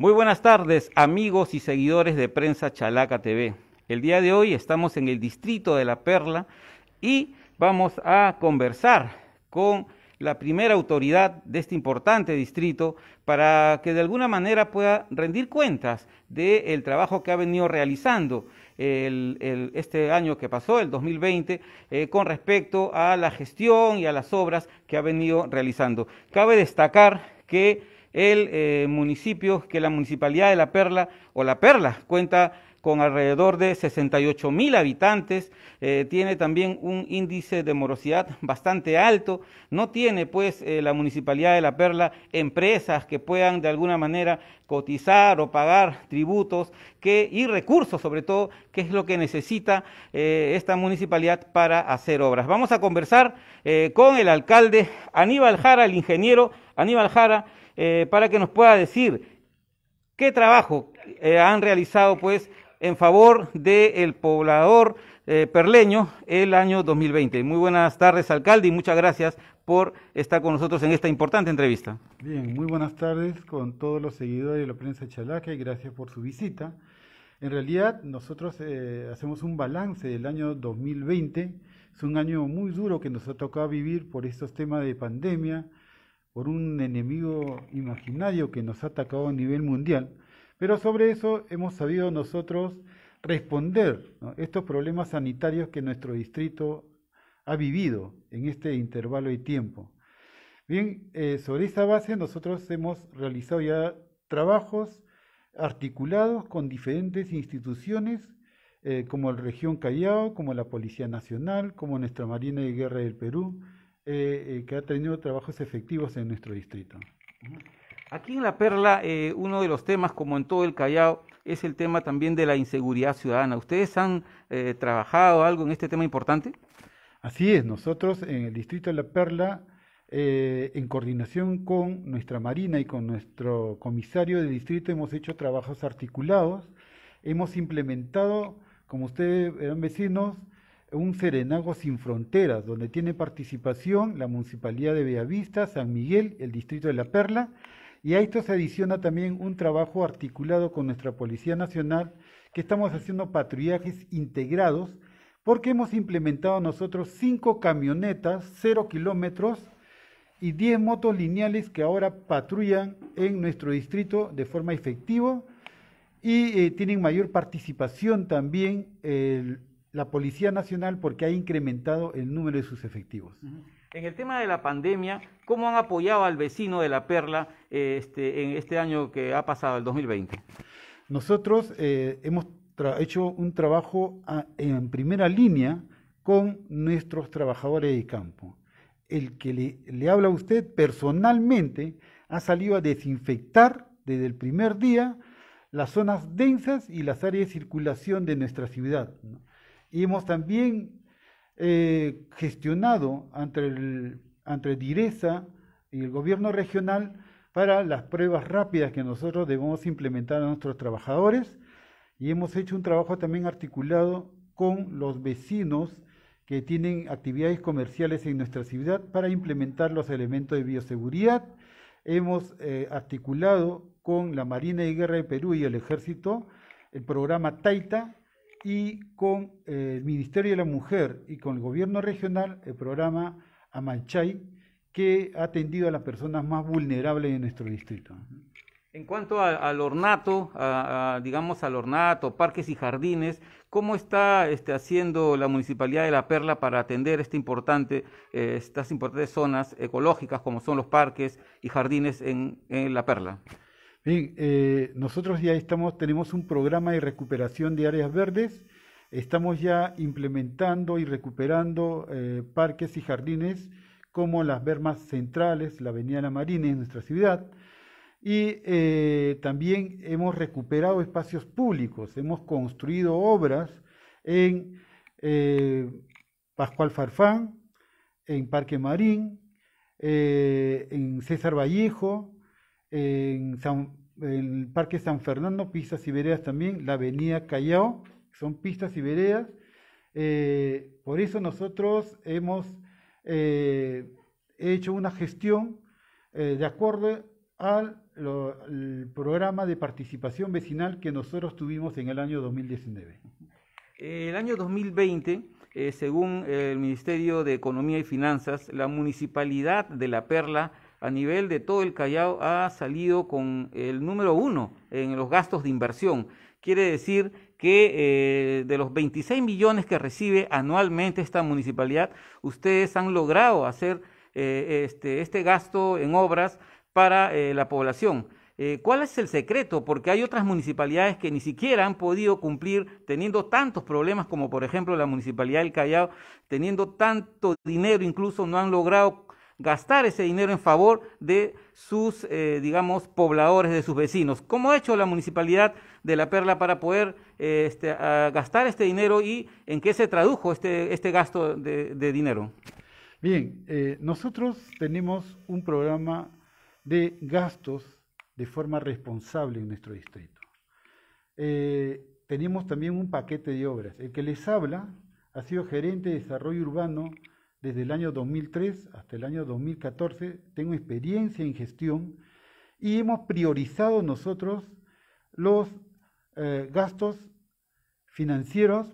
Muy buenas tardes, amigos y seguidores de Prensa Chalaca TV. El día de hoy estamos en el distrito de La Perla y vamos a conversar con la primera autoridad de este importante distrito para que de alguna manera pueda rendir cuentas del trabajo que ha venido realizando este año que pasó, el 2020, eh, con respecto a la gestión y a las obras que ha venido realizando. Cabe destacar que el eh, municipio, que la municipalidad de La Perla o La Perla cuenta con alrededor de 68 mil habitantes, eh, tiene también un índice de morosidad bastante alto, no tiene pues eh, la municipalidad de La Perla empresas que puedan de alguna manera cotizar o pagar tributos que, y recursos sobre todo, que es lo que necesita esta municipalidad para hacer obras. Vamos a conversar con el alcalde Aníbal Jara, el ingeniero Aníbal Jara, eh, para que nos pueda decir qué trabajo eh, han realizado pues en favor del poblador eh, perleño el año 2020. Muy buenas tardes, alcalde, y muchas gracias por estar con nosotros en esta importante entrevista. Bien, muy buenas tardes con todos los seguidores de la prensa Chalaca y gracias por su visita. En realidad, nosotros hacemos un balance del año 2020. Es un año muy duro que nos ha tocado vivir por estos temas de pandemia, por un enemigo imaginario que nos ha atacado a nivel mundial. Pero sobre eso hemos sabido nosotros responder estos problemas sanitarios que nuestro distrito ha vivido en este intervalo de tiempo. Bien, eh, sobre esa base nosotros hemos realizado ya trabajos articulados con diferentes instituciones eh, como la Región Callao, como la Policía Nacional, como nuestra Marina de Guerra del Perú, eh, eh, que ha tenido trabajos efectivos en nuestro distrito. Aquí en La Perla, eh, uno de los temas, como en todo el Callao, es el tema también de la inseguridad ciudadana. ¿Ustedes han trabajado algo en este tema importante? Así es, nosotros en el distrito de La Perla, en coordinación con nuestra Marina y con nuestro comisario de distrito, hemos hecho trabajos articulados, hemos implementado, como ustedes eran vecinos, un Serenago sin fronteras, donde tiene participación la Municipalidad de Bellavista, San Miguel, el Distrito de La Perla, y a esto se adiciona también un trabajo articulado con nuestra Policía Nacional, que estamos haciendo patrullajes integrados, porque hemos implementado nosotros cinco camionetas, cero kilómetros, y diez motos lineales que ahora patrullan en nuestro distrito de forma efectiva y eh, tienen mayor participación también el, la Policía Nacional porque ha incrementado el número de sus efectivos. En el tema de la pandemia, ¿cómo han apoyado al vecino de La Perla este, en este año que ha pasado, el 2020? Nosotros eh, hemos hecho un trabajo ah, en primera línea con nuestros trabajadores de campo. El que le, habla a usted personalmente ha salido a desinfectar desde el primer día las zonas densas y las áreas de circulación de nuestra ciudad. Y hemos también eh, gestionado entre el, DIRESA y el gobierno regional para las pruebas rápidas que nosotros debemos implementar a nuestros trabajadores y hemos hecho un trabajo también articulado con los vecinos que tienen actividades comerciales en nuestra ciudad para implementar los elementos de bioseguridad. Hemos eh, articulado con la Marina de Guerra de Perú y el Ejército el programa Taita, y con eh, el Ministerio de la Mujer y con el gobierno regional el programa Amanchay, que ha atendido a las personas más vulnerables de nuestro distrito. En cuanto al ornato, digamos al ornato, parques y jardines, ¿cómo está este, haciendo la Municipalidad de La Perla para atender este importante, eh, estas importantes zonas ecológicas como son los parques y jardines en La Perla? Bien, eh, nosotros ya estamos, tenemos un programa de recuperación de áreas verdes. Estamos ya implementando y recuperando eh, parques y jardines como las Bermas Centrales, la Avenida La Marina en nuestra ciudad. Y eh, también hemos recuperado espacios públicos, hemos construido obras en Pascual Farfán, en Parque Marín, en César Vallejo, en San, el Parque San Fernando, pistas y veredas también, la Avenida Callao, son pistas y veredas. Eh, por eso nosotros hemos eh, hecho una gestión eh, de acuerdo al programa de participación vecinal que nosotros tuvimos en el año 2019. El año 2020, según el Ministerio de Economía y Finanzas, la municipalidad de La Perla a nivel de todo el Callao ha salido con el número uno en los gastos de inversión. Quiere decir que eh, de los 26 millones que recibe anualmente esta municipalidad, ustedes han logrado hacer eh, este, este, gasto en obras para eh, la población. ¿Cuál es el secreto? Porque hay otras municipalidades que ni siquiera han podido cumplir teniendo tantos problemas como por ejemplo la Municipalidad del Callao, teniendo tanto dinero incluso no han logrado gastar ese dinero en favor de sus, eh, digamos, pobladores, de sus vecinos. ¿Cómo ha hecho la municipalidad de La Perla para poder eh, este, gastar este dinero y en qué se tradujo este, este gasto de, dinero? Bien, eh, nosotros tenemos un programa de gastos de forma responsable en nuestro distrito. tenemos también un paquete de obras. El que les habla ha sido gerente de desarrollo urbano desde el año 2003 hasta el año 2014 tengo experiencia en gestión y hemos priorizado nosotros los eh, gastos financieros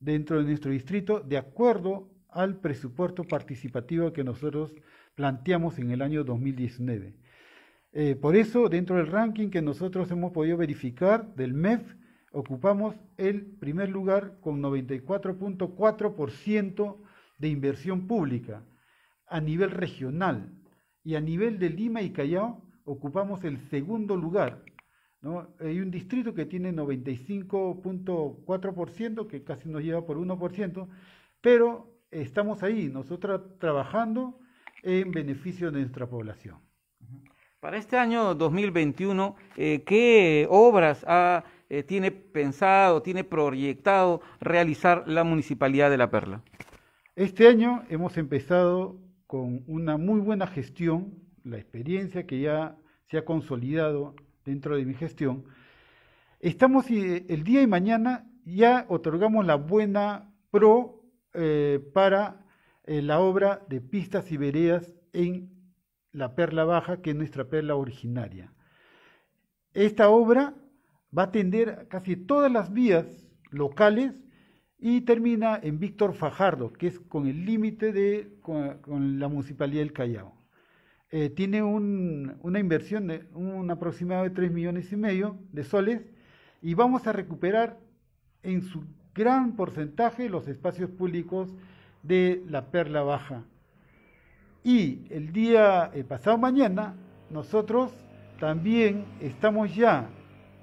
dentro de nuestro distrito de acuerdo al presupuesto participativo que nosotros planteamos en el año 2019. Eh, por eso, dentro del ranking que nosotros hemos podido verificar del MEF, ocupamos el primer lugar con 94.4% de inversión pública a nivel regional y a nivel de Lima y Callao ocupamos el segundo lugar. ¿no? Hay un distrito que tiene 95.4%, que casi nos lleva por 1%, pero estamos ahí, nosotros trabajando en beneficio de nuestra población. Para este año 2021, eh, ¿qué obras eh, tiene pensado, tiene proyectado realizar la Municipalidad de La Perla? Este año hemos empezado con una muy buena gestión, la experiencia que ya se ha consolidado dentro de mi gestión. Estamos eh, el día y mañana ya otorgamos la buena pro eh, para eh, la obra de pistas y veredas en la perla baja, que es nuestra perla originaria. Esta obra va a atender casi todas las vías locales y termina en Víctor Fajardo, que es con el límite de con, la Municipalidad del Callao. Eh, tiene un, una inversión de un aproximado de 3 millones y medio de soles y vamos a recuperar en su gran porcentaje los espacios públicos de la Perla Baja. Y el día eh, pasado mañana nosotros también estamos ya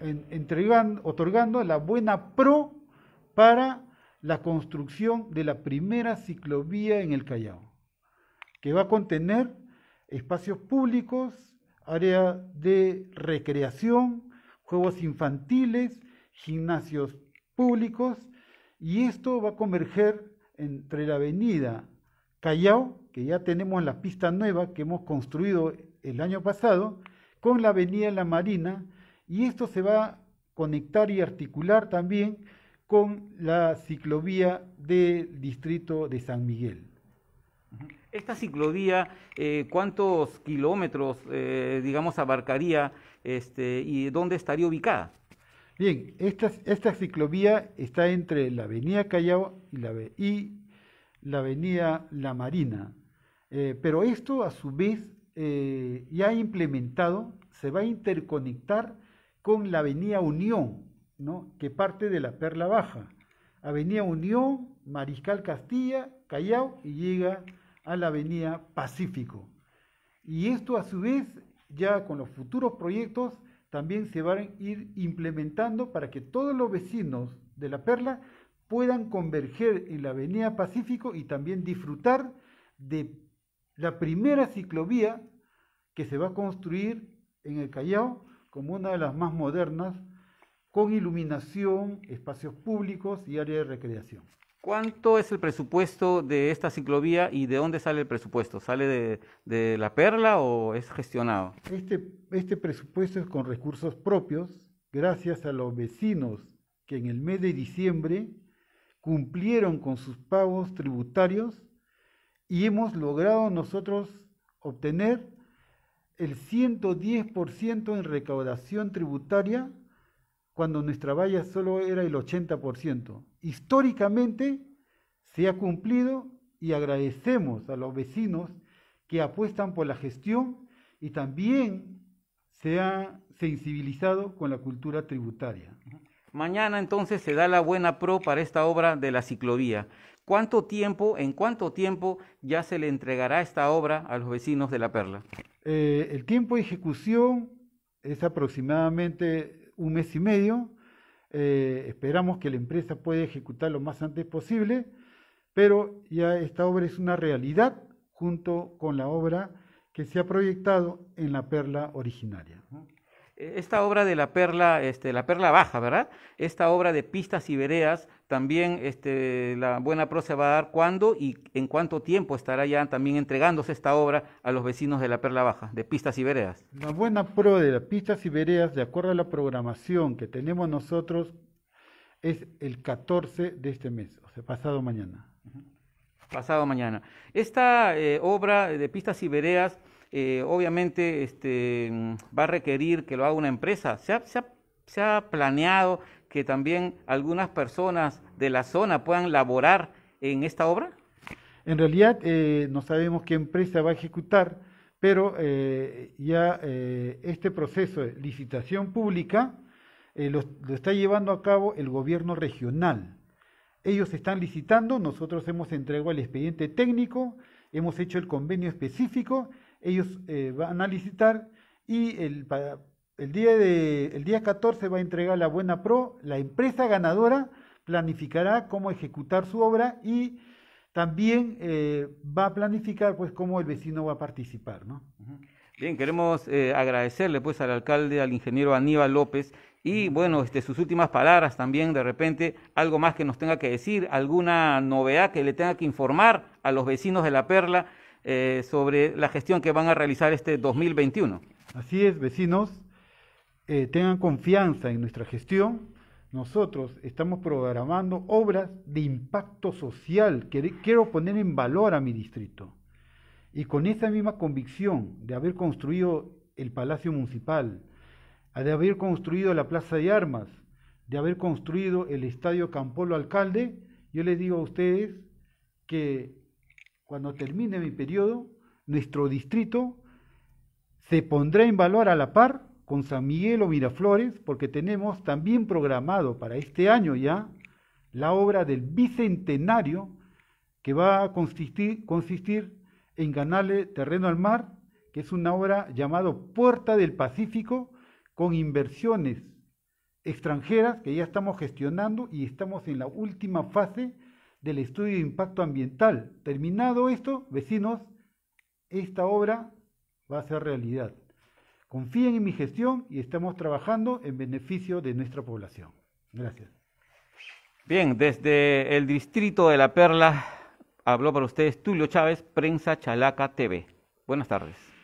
entregando, otorgando la buena pro para la construcción de la primera ciclovía en el Callao, que va a contener espacios públicos, área de recreación, juegos infantiles, gimnasios públicos, y esto va a converger entre la avenida Callao, que ya tenemos la pista nueva que hemos construido el año pasado, con la avenida La Marina, y esto se va a conectar y articular también con la ciclovía del distrito de San Miguel. Esta ciclovía, eh, ¿cuántos kilómetros, eh, digamos, abarcaría este, y dónde estaría ubicada? Bien, esta, ciclovía está entre la avenida Callao y la, avenida La Marina, eh, pero esto a su vez ya implementado se va a interconectar con la avenida Unión, que parte de la Perla Baja. Avenida Unión, Mariscal Castilla, Callao y llega a la Avenida Pacífico. Y esto a su vez, ya con los futuros proyectos, también se van a ir implementando para que todos los vecinos de la Perla puedan converger en la Avenida Pacífico y también disfrutar de la primera ciclovía que se va a construir en el Callao como una de las más modernas con iluminación, espacios públicos y área de recreación. ¿Cuánto es el presupuesto de esta ciclovía y de dónde sale el presupuesto? ¿Sale de, la perla o es gestionado? Este, este presupuesto es con recursos propios, gracias a los vecinos que en el mes de diciembre cumplieron con sus pagos tributarios y hemos logrado nosotros obtener el 110% en recaudación tributaria cuando nuestra valla solo era el 80%. Históricamente se ha cumplido y agradecemos a los vecinos que apuestan por la gestión y también se ha sensibilizado con la cultura tributaria. Mañana entonces se da la buena pro para esta obra de la ciclovía. ¿Cuánto tiempo, en cuánto tiempo ya se le entregará esta obra a los vecinos de La Perla? Eh, el tiempo de ejecución es aproximadamente un mes y medio. Eh, esperamos que la empresa pueda ejecutar lo más antes posible, pero ya esta obra es una realidad junto con la obra que se ha proyectado en la perla originaria esta obra de la perla, este, la perla baja, ¿verdad? Esta obra de pistas y veredas, también este, la buena pro se va a dar cuándo y en cuánto tiempo estará ya también entregándose esta obra a los vecinos de la perla baja, de pistas y veredas. La buena pro de las pistas y veredas, de acuerdo a la programación que tenemos nosotros, es el 14 de este mes, o sea, pasado mañana. Pasado mañana. Esta eh, obra de pistas y veredas eh, obviamente este, mm, va a requerir que lo haga una empresa. Se ha, planeado que también algunas personas de la zona puedan laborar en esta obra. En realidad eh, no sabemos qué empresa va a ejecutar, pero eh, ya este proceso de licitación pública lo está llevando a cabo el gobierno regional. Ellos están licitando, nosotros hemos entregado el expediente técnico, hemos hecho el convenio específico ellos eh, van a licitar y el, el, día de, el día 14 va a entregar la buena pro, la empresa ganadora planificará cómo ejecutar su obra y también eh, va a planificar pues cómo el vecino va a participar. ¿no? Bien, queremos eh, agradecerle pues al alcalde, al ingeniero Aníbal López y bueno, este, sus últimas palabras también, de repente, algo más que nos tenga que decir, alguna novedad que le tenga que informar a los vecinos de La Perla eh, sobre la gestión que van a realizar este 2021. Así es, vecinos, eh, tengan confianza en nuestra gestión. Nosotros estamos programando obras de impacto social que quiero poner en valor a mi distrito. Y con esa misma convicción de haber construido el Palacio Municipal, de haber construido la Plaza de Armas, de haber construido el Estadio Campolo Alcalde, yo les digo a ustedes que cuando termine mi periodo, nuestro distrito se pondrá en valor a la par con San Miguel o Miraflores, porque tenemos también programado para este año ya la obra del bicentenario que va a consistir, consistir en ganarle terreno al mar, que es una obra llamada Puerta del Pacífico, con inversiones extranjeras que ya estamos gestionando y estamos en la última fase del estudio de impacto ambiental. Terminado esto, vecinos, esta obra va a ser realidad. Confíen en mi gestión y estamos trabajando en beneficio de nuestra población. Gracias. Bien, desde el distrito de La Perla habló para ustedes Tulio Chávez, Prensa Chalaca TV. Buenas tardes.